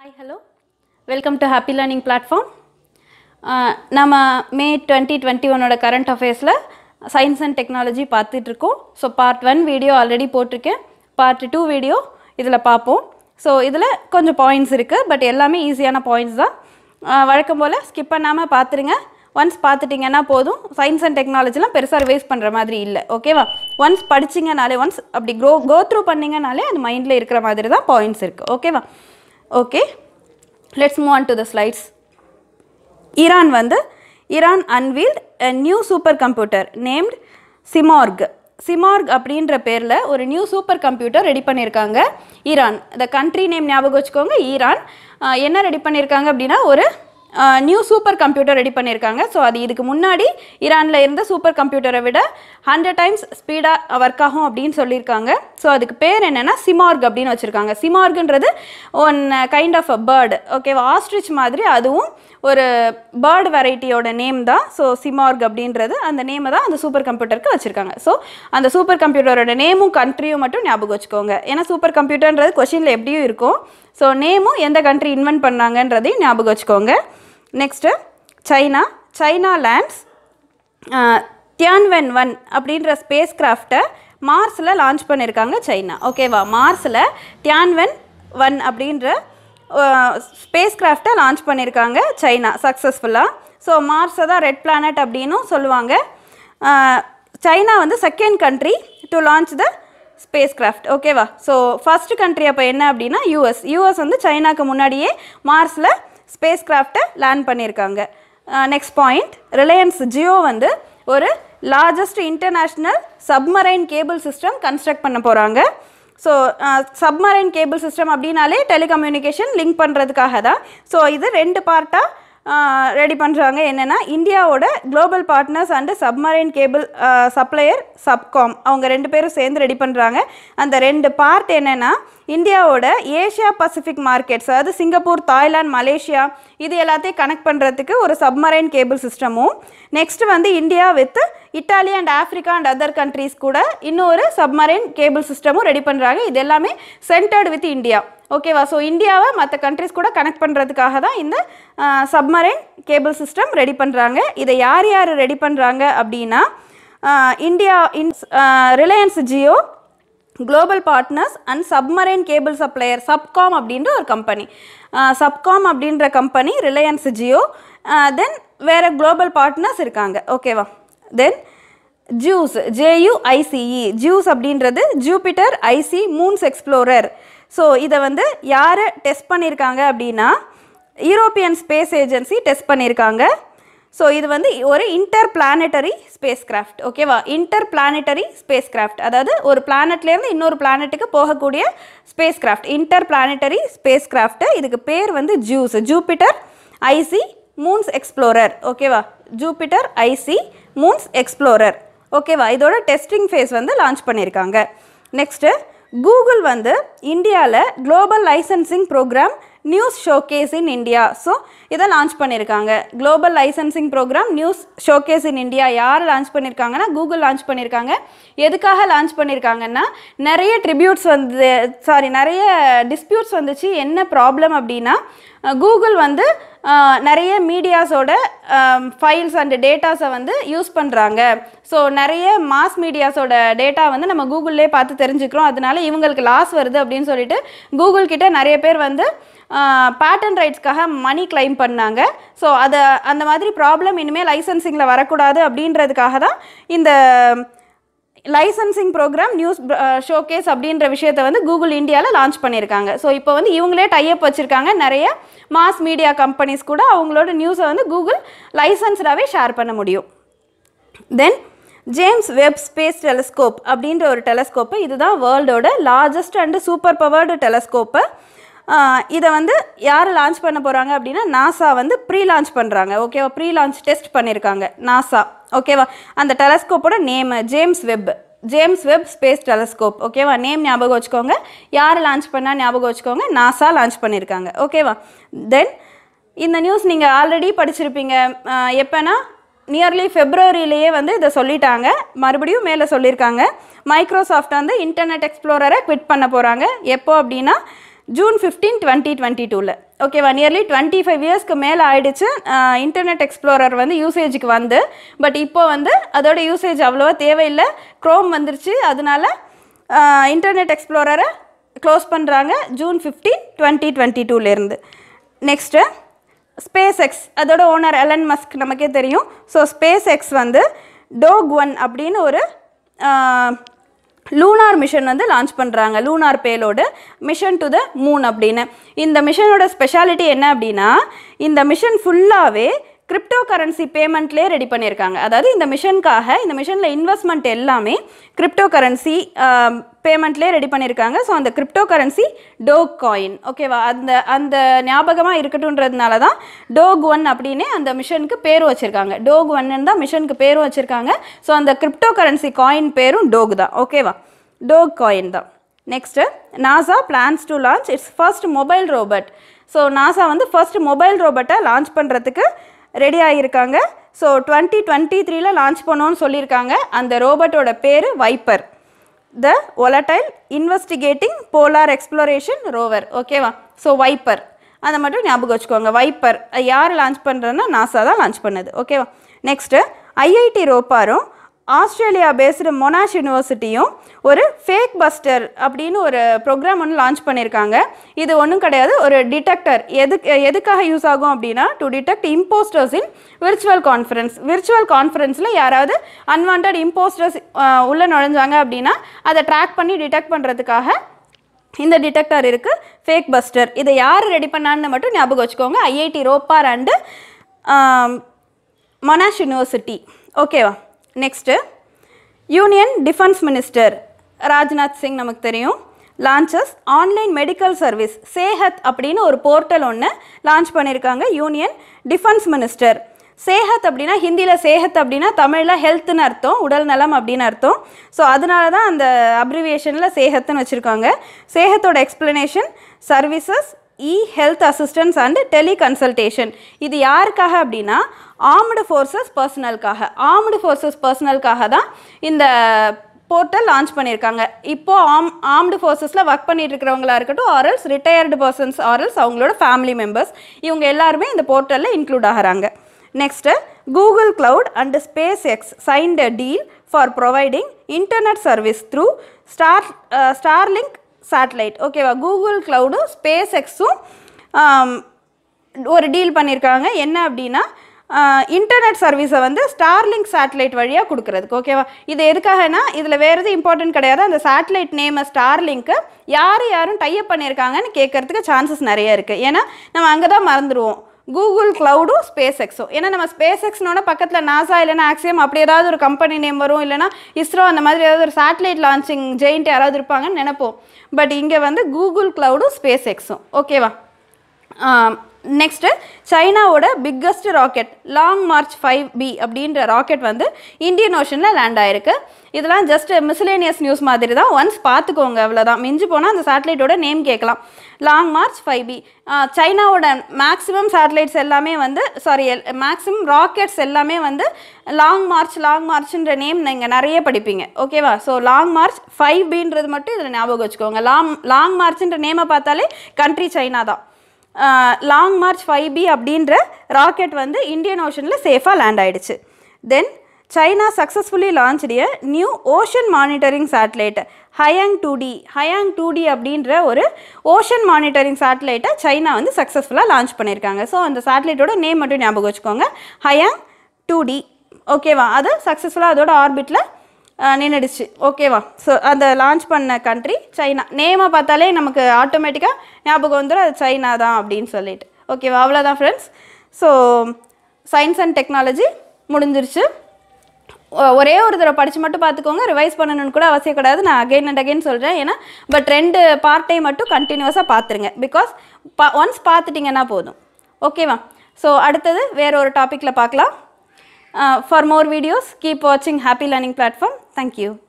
Hi hello welcome to happy learning platform நம்ம May twenty twenty ஒன்னோட current அஃபேர்ஸில் science and technology பார்த்துட்ருக்கோம் so part one video already போட்டிருக்கேன் part two video இதில் பார்ப்போம் so இதில் கொஞ்சம் பாயிண்ட்ஸ் இருக்குது பட் எல்லாமே ஈஸியான பாயிண்ட்ஸ் தான் uh, வழக்கம் போல் ஸ்கிப் பண்ணாமல் பார்த்துருங்க ஒன்ஸ் பார்த்துட்டிங்கன்னா போதும் சயின்ஸ் அண்ட் டெக்னாலஜிலாம் பெருசாக ரிவைஸ் பண்ணுற மாதிரி இல்லை ஓகேவா ஒன்ஸ் படிச்சிங்கனாலே ஒன்ஸ் அப்படி க்ரோ கோ த்ரூ பண்ணிங்கனாலே அது மைண்டில் இருக்கிற மாதிரி தான் பாயிண்ட்ஸ் இருக்குது ஓகேவா okay let's move on to the slides Iran வந்து Iran unveiled a new super computer named Simorgh Simorgh அப்படின்ற பேரில் ஒரு நியூ சூப்பர் கம்ப்யூட்டர் ரெடி பண்ணியிருக்காங்க ஈரான் இந்த கண்ட்ரி நேம் ஞாபகம் வச்சுக்கோங்க ஈரான் என்ன ரெடி பண்ணியிருக்காங்க அப்படின்னா ஒரு நியூ சூப்பர் கம்ப்யூட்டர் ரெடி பண்ணியிருக்காங்க ஸோ அது இதுக்கு முன்னாடி ஈரானில் இருந்த சூப்பர் கம்ப்யூட்டரை விட ஹண்ட்ரட் டைம்ஸ் ஸ்பீடாக ஒர்க் ஆகும் அப்படின்னு சொல்லியிருக்காங்க ஸோ அதுக்கு பேர் என்னென்னா சிமார்க் அப்படின்னு வச்சுருக்காங்க சிமார்க்ன்றது one kind of a bird ஓகேவா ஆஸ்ட்ரிச் மாதிரி அதுவும் ஒரு பேர்டு வெரைட்டியோட நேம் தான் ஸோ சிமார்க் அப்படின்றது அந்த நேமை தான் அந்த சூப்பர் கம்ப்யூட்டருக்கு வச்சுருக்காங்க ஸோ அந்த சூப்பர் கம்ப்யூட்டரோட நேமும் கண்ட்ரியும் மட்டும் ஞாபகம் வச்சுக்கோங்க ஏன்னா சூப்பர் கம்ப்யூட்டர்ன்றது கொஷினில் எப்படியும் இருக்கும் ஸோ நேமும் எந்த கண்ட்ரி இன்வென்ட் பண்ணாங்கன்றதையும் ஞாபகம் வச்சுக்கோங்க next China China lands Tianwen one அப்படின்ற ஸ்பேஸ் கிராஃப்டை மார்ஸில் லான்ச் பண்ணியிருக்காங்க சைனா ஓகேவா மார்ஸில் தியான்வென் ஒன் அப்படின்ற ஸ்பேஸ் கிராஃப்டை லான்ச் பண்ணியிருக்காங்க சைனா சக்ஸஸ்ஃபுல்லாக ஸோ மார்ஸை தான் ரெட் பிளானட் அப்படின்னும் சொல்லுவாங்க சைனா வந்து second country to launch the space craft ஓகேவா ஸோ ஃபஸ்ட் கண்ட்ரி அப்போ என்ன அப்படின்னா யூஎஸ் யூஎஸ் வந்து சைனாக்கு முன்னாடியே மார்ஸில் ஸ்பேஸ் கிராஃப்டை லேண்ட் பண்ணியிருக்காங்க நெக்ஸ்ட் பாயிண்ட் ரிலையன்ஸ் ஜியோ வந்து ஒரு largest international submarine cable system construct பண்ண போகிறாங்க ஸோ சப்மரைன் கேபிள் சிஸ்டம் அப்படின்னாலே டெலிகம்யூனிகேஷன் லிங்க் பண்ணுறதுக்காக தான் ஸோ இது ரெண்டு பார்ட்டாக ரெடி பண்ணுறாங்க என்னென்னா இந்தியாவோட global partners and submarine cable supplier Subcom அவங்க ரெண்டு பேரும் சேர்ந்து ரெடி பண்ணுறாங்க அந்த ரெண்டு பார்ட் என்னென்னா இந்தியாவோட ஏஷியா பசிபிக் மார்க்கெட்ஸ் அதாவது சிங்கப்பூர் தாய்லாந்து மலேசியா இது எல்லாத்தையும் கனெக்ட் பண்ணுறதுக்கு ஒரு சப்மரைன் கேபிள் சிஸ்டமும் நெக்ஸ்ட் வந்து India with Italy and Africa and other countries கூட இன்னொரு சப்மரைன் கேபிள் சிஸ்டமும் ரெடி பண்ணுறாங்க இது எல்லாமே சென்டர்டு வித் இந்தியா ஓகேவா ஸோ இந்தியாவை மற்ற கண்ட்ரிஸ் கூட கனெக்ட் பண்ணுறதுக்காக தான் இந்த சப்மரைன் கேபிள் சிஸ்டம் ரெடி பண்ணுறாங்க இதை யார் யார் ரெடி பண்ணுறாங்க அப்படின்னா இந்தியா இன்ஸ் Reliance Jio global partners and submarine cable supplier Subcom அப்படின்ற ஒரு கம்பெனி சப்காம் அப்படின்ற கம்பெனி ரிலையன்ஸ் ஜியோ தென் வேறு குளோபல் பார்ட்னர்ஸ் இருக்காங்க ஓகேவா தென் ஜூஸ் ஜேயூஐசிஇ ஜூஸ் அப்படின்றது Jupiter icy moons explorer so இதை வந்து யார் டெஸ்ட் பண்ணியிருக்காங்க அப்படின்னா யூரோப்பியன் ஸ்பேஸ் ஏஜென்சி டெஸ்ட் பண்ணியிருக்காங்க ஸோ இது வந்து ஒரு இன்டர் பிளானட்டரி ஸ்பேஸ் கிராஃப்ட் ஓகேவா இன்டர் பிளானட்டரி ஸ்பேஸ் கிராஃப்ட் அதாவது ஒரு பிளானட்லேருந்து இன்னொரு பிளானட்டுக்கு போகக்கூடிய space craft inter planetary space craft இதுக்கு பேர் வந்து JUICE Jupiter icy moons explorer ஓகேவா ஜூபிட்டர் ஐசி மூன்ஸ் எக்ஸ்ப்ளோரர் ஓகேவா இதோட டெஸ்டிங் ஃபேஸ் வந்து லான்ச் பண்ணியிருக்காங்க நெக்ஸ்ட்டு கூகுள் வந்து இந்தியாவில் global licensing programme news showcase in India so இதை லான்ச் பண்ணியிருக்காங்க global licensing programme news showcase in India யார் லான்ச் பண்ணியிருக்காங்கன்னா கூகுள் லான்ச் பண்ணியிருக்காங்க எதுக்காக லான்ச் பண்ணியிருக்காங்கன்னா நிறைய ட்ரிபியூட்ஸ் வந்து சாரி நிறைய டிஸ்பியூட்ஸ் வந்துச்சு என்ன ப்ராப்ளம் அப்படின்னா கூகுள் வந்து நிறைய மீடியாஸோட ஃபைல்ஸ் அண்ட் டேட்டாஸை வந்து யூஸ் பண்ணுறாங்க ஸோ நிறைய மாஸ் மீடியாஸோட டேட்டா வந்து நம்ம கூகுள்லேயே பார்த்து தெரிஞ்சுக்கிறோம் அதனால இவங்களுக்கு லாஸ் வருது அப்படின்னு சொல்லிட்டு கூகுள் கிட்ட நிறைய பேர் வந்து பேட்டன் ரைட்ஸ்க்காக மணி கிளைம் பண்ணாங்க ஸோ அதை அந்த மாதிரி ப்ராப்ளம் இனிமேல் லைசன்சிங்கில் வரக்கூடாது அப்படின்றதுக்காக தான் இந்த லைசன்சிங் ப்ரோக்ராம் நியூஸ் ஷோகேஸ் அப்படின்ற விஷயத்த வந்து கூகுள் இந்தியாவில் லான்ச் பண்ணியிருக்காங்க ஸோ இப்போ வந்து இவங்களே டைப் வச்சுருக்காங்க நிறைய மாஸ் மீடியா கம்பெனிஸ் கூட அவங்களோட நியூஸை வந்து கூகுள் லைசன்ஸ்டாகவே ஷேர் பண்ண முடியும் then James Webb space telescope அப்படின்ற ஒரு டெலஸ்கோப்பு இதுதான் வேர்ல்டோட largest and super powered telescope இதை வந்து யார் லான்ச் பண்ண போகிறாங்க அப்படின்னா நாசா வந்து ப்ரீ லான்ச் பண்ணுறாங்க ஓகேவா ப்ரீ லான்ச் டெஸ்ட் பண்ணியிருக்காங்க நாசா ஓகேவா அந்த டெலஸ்கோப்போட name James Webb James Webb space telescope ஓகேவா நேம் ஞாபகம் வச்சுக்கோங்க யார் லான்ச் பண்ணால் ஞாபகம் வச்சுக்கோங்க நாசா லான்ச் பண்ணியிருக்காங்க ஓகேவா தென் இந்த நியூஸ் நீங்கள் ஆல்ரெடி படிச்சிருப்பீங்க எப்போனா நியர்லி ஃபெப்ரவரியிலேயே வந்து இதை சொல்லிட்டாங்க மறுபடியும் மேலே சொல்லியிருக்காங்க மைக்ரோசாஃப்ட் வந்து இன்டர்நெட் எக்ஸ்ப்ளோரரை குவிட் பண்ண போகிறாங்க எப்போ அப்படின்னா ஜூன் ஃபிஃப்டீன் டுவெண்ட்டி டுவெண்ட்டி டூவில் ஓகேவா நியர்லி டுவெண்ட்டி ஃபைவ் இயர்ஸ்க்கு மேலே ஆயிடுச்சு இன்டர்நெட் எக்ஸ்ப்ளோரர் வந்து யூசேஜுக்கு வந்து பட் இப்போ வந்து அதோட யூசேஜ் அவ்வளோவா தேவையில்லை க்ரோம் வந்துருச்சு அதனால இன்டர்நெட் எக்ஸ்ப்ளோரரை க்ளோஸ் பண்ணுறாங்க ஜூன் ஃபிஃப்டீன் டுவெண்ட்டி டுவெண்ட்டி டூலேருந்து நெக்ஸ்ட்டு ஸ்பேஸ் எக்ஸ் அதோட ஓனர் எலன் மஸ்க் நமக்கே தெரியும் ஸோ ஸ்பேஸ் எக்ஸ் வந்து டோக் ஒன் அப்படின்னு ஒரு லூனார் மிஷன் வந்து லான்ச் பண்ணுறாங்க lunar payload mission to the moon அப்படின்னு இந்த மிஷனோட ஸ்பெஷாலிட்டி என்ன அப்படின்னா இந்த மிஷன் ஃபுல்லாகவே கிரிப்டோ கரன்சி பேமெண்ட்லேயே ரெடி பண்ணியிருக்காங்க அதாவது இந்த மிஷனுக்காக இந்த மிஷனில் இன்வெஸ்ட்மெண்ட் எல்லாமே கிரிப்டோ கரன்சி பேமெண்ட்லேயே ரெடி பண்ணியிருக்காங்க ஸோ அந்த கிரிப்டோ கரன்சி டோக் காயின் ஓகேவா அந்த அந்த ஞாபகமாக இருக்கட்டும்ன்றதுனால தான் டோக் ஒன் அப்படின்னே அந்த மிஷனுக்கு பேர் வச்சுருக்காங்க டோக் ஒன்னு தான் மிஷனுக்கு பேரும் வச்சுருக்காங்க ஸோ அந்த கிரிப்டோ கரன்சி காயின் பேரும் டோக் தான் ஓகேவா டோக் காயின் தான் next NASA plans to launch its first mobile robot so NASA வந்து ஃபர்ஸ்ட் மொபைல் ரோபோட்டை லான்ச் பண்ணுறதுக்கு ரெடி ஆகியிருக்காங்க ஸோ டுவெண்ட்டி டுவெண்ட்டி த்ரீல லான்ச் பண்ணோன்னு சொல்லியிருக்காங்க அந்த ரோபோட்டோட பேர் VIPER the volatile investigating polar exploration rover ஓகேவா ஸோ வைப்பர் அதை மட்டும் ஞாபகம் வச்சுக்கோங்க வைப்பர் யார் லான்ச் பண்ணுறதுன்னா நாசா தான் லான்ச் பண்ணுது ஓகேவா நெக்ஸ்ட்டு ஐஐடி ரோப்பாரும் ஆஸ்திரேலியா பேஸ்டு மொனாஷ் யூனிவர்சிட்டியும் ஒரு ஃபேக் பஸ்டர் அப்படின்னு ஒரு ப்ரோக்ராம் ஒன்று லான்ச் பண்ணியிருக்காங்க இது ஒன்றும் கிடையாது ஒரு டிடெக்டர் எதுக்கு எதுக்காக யூஸ் ஆகும் அப்படின்னா to detect impostors in virtual conference virtual கான்ஃபரன்ஸில் யாராவது அன்வான்ட் இம்போஸ்டர்ஸ் உள்ளே நுழைஞ்சாங்க அப்படின்னா அதை ட்ராக் பண்ணி டிடெக்ட் பண்ணுறதுக்காக இந்த டிடெக்டர் இருக்குது ஃபேக் பஸ்டர் இதை யார் ரெடி பண்ணான்னு மட்டும் ஞாபகம் வச்சுக்கோங்க IIT Ropar and Monash university ஓகேவா next union defence minister Rajnath Singh நமக்கு தெரியும் launches online medical service Sehat அப்படின்னு ஒரு போர்ட்டல் ஒன்று லான்ச் பண்ணியிருக்காங்க யூனியன் டிஃபென்ஸ் மினிஸ்டர் சேஹத் அப்படின்னா ஹிந்தியில் சேஹத் அப்படின்னா தமிழில் ஹெல்த்னு அர்த்தம் உடல் நலம் அப்படின்னு அர்த்தம் ஸோ அதனால தான் அந்த அப்ரிவியேஷனில் சேஹத்துன்னு வச்சுருக்காங்க சேஹத்தோட explanation services e health assistance and tele consultation இது யாருக்காக அப்படின்னா ஆர்ம்டு ஃபோர்ஸஸ் பர்சனலுக்காக ஆர்ம்டு ஃபோர்ஸஸ் பர்சனலுக்காக தான் இந்த போர்ட்டல் லான்ச் பண்ணியிருக்காங்க இப்போது ஆம் ஆர்ம்டு ஃபோர்ஸஸில் ஒர்க் பண்ணிட்டு இருக்கிறவங்களா இருக்கட்டும் ஆரல்ஸ் ரிட்டையர்டு பர்சன்ஸ் ஆரல்ஸ் அவங்களோட ஃபேமிலி மெம்பர்ஸ் இவங்க எல்லாருமே இந்த போர்ட்டலில் இன்க்ளூட் ஆகிறாங்க next Google cloud and SpaceX signed deal for providing internet service through star Starlink satellite ஓகேவா கூகுள் க்ளவுடும் ஸ்பேஸ் எக்ஸும் ஒரு டீல் பண்ணியிருக்காங்க என்ன அப்படின்னா இன்டர்நெட் சர்வீஸை வந்து ஸ்டார்லிங்க் சேட்டலைட் வழியாக கொடுக்குறதுக்கு ஓகேவா இது எதுக்காகனா இதில் வேறு எதுவும் இம்பார்ட்டன்ட் கிடையாது அந்த சேட்டலைட் நேமை ஸ்டார்லிங்க்கு யார் யாரும் டைப் பண்ணியிருக்காங்கன்னு கேட்குறதுக்கு சான்சஸ் நிறைய இருக்குது ஏன்னா நம்ம அங்கே தான் மறந்துடுவோம் கூகுள் க்ளவுடும் ஸ்பேஸ் எக்ஸும் ஏன்னா நம்ம ஸ்பேஸ் எக்ஸ்னோட பக்கத்தில் நாசா இல்லைனா ஆக்சியம் அப்படி ஏதாவது ஒரு கம்பெனி நேம் வரும் இல்லைனா இஸ்ரோ அந்த மாதிரி ஏதாவது ஒரு சேட்டலைட் லான்ச்சிங் ஜெயிண்ட் யாராவது இருப்பாங்கன்னு நினைப்போம் பட் இங்கே வந்து கூகுள் க்ளவுடும் ஸ்பேஸ் எக்ஸும் ஓகேவா நெக்ஸ்ட்டு சைனாவோட biggest rocket Long March five B அப்படின்ற ராக்கெட் வந்து இந்தியன் ஓஷனில் லேண்ட் ஆயிருக்கு இதெல்லாம் ஜஸ்ட் மிஸ்லேனியஸ் நியூஸ் மாதிரி தான் ஒன்ஸ் பார்த்துக்கோங்க அவ்வளோதான் மிஞ்சி போனால் அந்த சேட்டலைட்டோட நேம் கேட்கலாம் லாங் மார்ச் ஃபைவ் பி சைனாவோட மேக்ஸிமம் சேட்டலைட்ஸ் எல்லாமே வந்து சாரி மேக்ஸிமம் ராக்கெட்ஸ் எல்லாமே வந்து லாங் மார்ச் லாங் மார்ச்ன்ற நேம் நீங்கள் நிறைய படிப்பீங்க ஓகேவா ஸோ லாங் மார்ச் ஃபைவ் பின்றது மட்டும் இதில் ஞாபகம் வச்சுக்கோங்க லாங் லாங் மார்ச்ன்ற நேமை பார்த்தாலே கண்ட்ரி சைனா தான் லாங் மார்ச் ஃபைவ் பி அப்படின்ற ராக்கெட் வந்து இந்தியன் ஓஷனில் சேஃபாக லேண்ட் ஆகிடுச்சு then China successfully launched a new ocean monitoring satellite Haiyang two D Haiyang two D அப்படின்ற ஒரு ஓஷன் மானிட்டரிங் சேட்டலைட்டை சைனா வந்து சக்ஸஸ்ஃபுல்லாக லான்ச் பண்ணியிருக்காங்க ஸோ அந்த சேட்டலைட்டோட நேம் மட்டும் ஞாபகம் வச்சுக்கோங்க ஹயாங் டூ டி ஓகேவா அது சக்ஸஸ்ஃபுல்லாக அதோட ஆர்பிட்டில் நின்றுடுச்சு ஓகேவா ஸோ அந்த லான்ச் பண்ண கண்ட்ரி சைனா நேமை பார்த்தாலே நமக்கு ஆட்டோமேட்டிக்காக ஞாபகம் வந்துடும் அது சைனா தான் அப்படின்னு சொல்லிட்டு ஓகேவா அவ்வளோதான் friends so science and technology முடிஞ்சிருச்சு ஒரே ஒரு தடவை படித்து மட்டும் பார்த்துக்கோங்க ரிவைஸ் பண்ணணும்னு கூட அவசியம் கிடையாது நான் அகெயின் அண்ட் அகெயின் சொல்கிறேன் ஏன்னா பட் ரெண்டு பார்ட்டை மட்டும் கண்டினியூஸாக பார்த்துருங்க பிகாஸ் பா ஒன்ஸ் பார்த்துட்டிங்கன்னா போதும் ஓகேவா ஸோ அடுத்தது வேறு ஒரு டாப்பிக்கில் பார்க்கலாம் ஃபார் மோர் வீடியோஸ் கீப் வாட்சிங் happy learning platform Thank you.